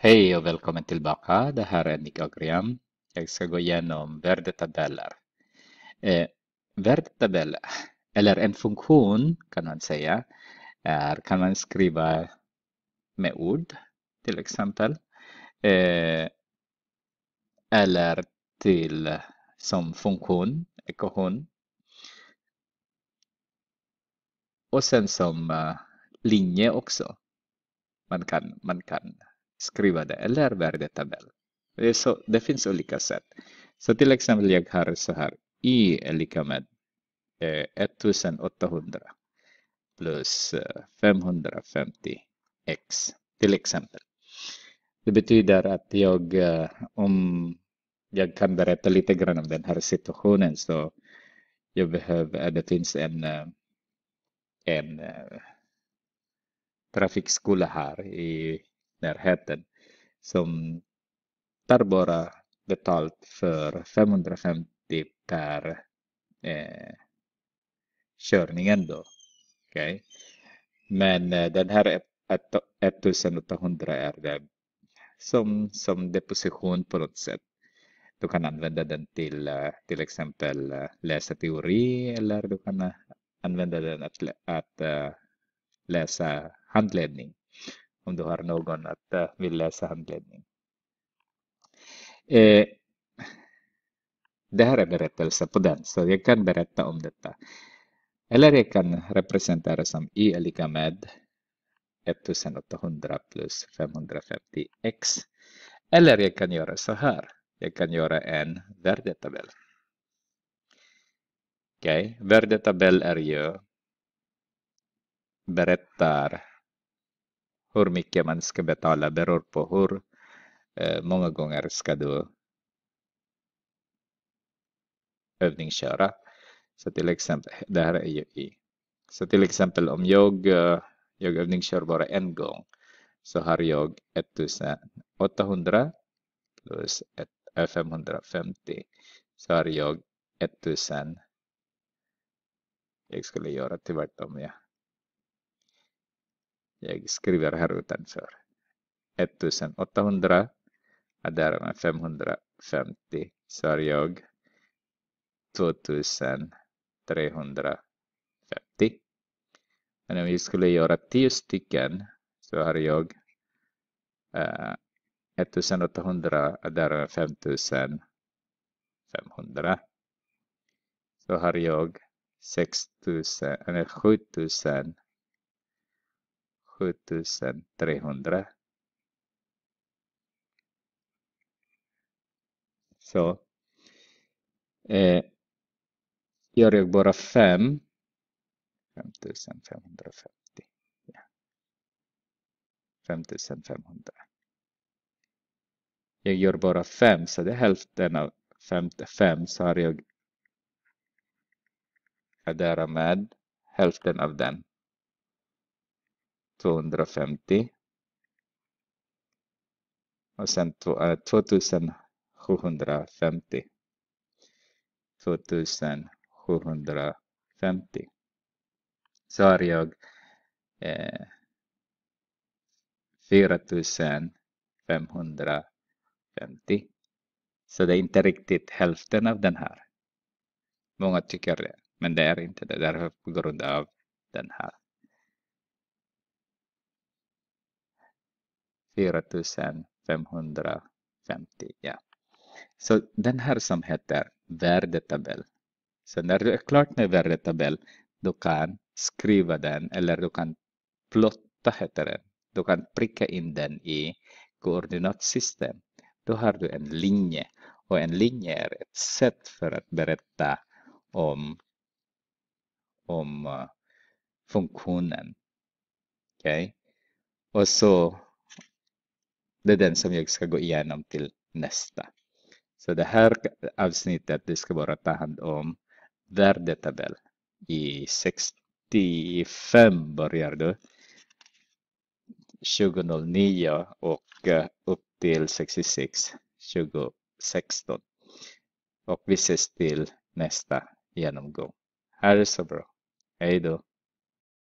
Hej och välkommen tillbaka. Det här är Nicogram. Jag ska gå igenom värdetabeller. Eh, värdetabeller, eller en funktion kan man säga, är, kan man skriva med ord till exempel. Eh, eller till som funktion, ekvation. Och sen som eh, linje också. Man kan, man kan skriva det eller värdetabell. Det, så, det finns olika sätt. Så till exempel jag har så här i är lika med eh, 1800 plus 550 eh, x till exempel. Det betyder att jag, eh, om jag kan berätta lite grann om den här situationen så jag behöver, eh, det finns en, en trafikskola här i närheten som tar bara betalt för 550 per eh, körningen då. Okay. Men eh, den här 1800 är det som, som deposition på något sätt. Du kan använda den till eh, till exempel eh, läsa teori eller du kan eh, använda den att, att läsa handledning om du har någon att eh, vill läsa handledning. Eh, det här är berättelse på den, så jag kan berätta om detta. Eller jag kan representera som i är lika med 1800 plus 550x. Eller jag kan göra så här. Jag kan göra en värdetabell. Okej, okay. värdetabell är ju berättar hur mycket man ska betala beror på hur eh, många gånger ska du övningsköra. Så till exempel, det här är ju i. Så till exempel om jag, eh, jag övningskör bara en gång så har jag 1800 plus 550 eh, så har jag 1000. Jag skulle göra tvärtom, ja. Jag skriver här utanför. 1800 är därmed 550 så har jag 2350. Men om vi skulle göra 10 stycken så har jag eh, 1800 är därmed 5500. Så har jag 6000 eller 7000 7300. Så eh, gör jag bara 5, 5550. Ja. 5500. Jag gör bara 5, så det är hälften av 55 så har jag därmed hälften av den. 250. Och sen 2750. 2750. Eh, Så har jag eh, 4550. Så det är inte riktigt hälften av den här. Många tycker det, men det är inte det. Det är på grund av den här. 4550. Ja. Så den här som heter värdetabell. Så när du är klart med värdetabell, du kan skriva den eller du kan plotta heter den. Du kan pricka in den i koordinatsystem. Då har du en linje och en linje är ett sätt för att berätta om, om eh, funktionen. Okej? Okay? Och så det är den som jag ska gå igenom till nästa. Så det här avsnittet, det ska bara ta hand om värdetabell. I 65 börjar du. 2009 och eh, upp till 66, 2016. Och vi ses till nästa genomgång. Ha det så bra. Hej då.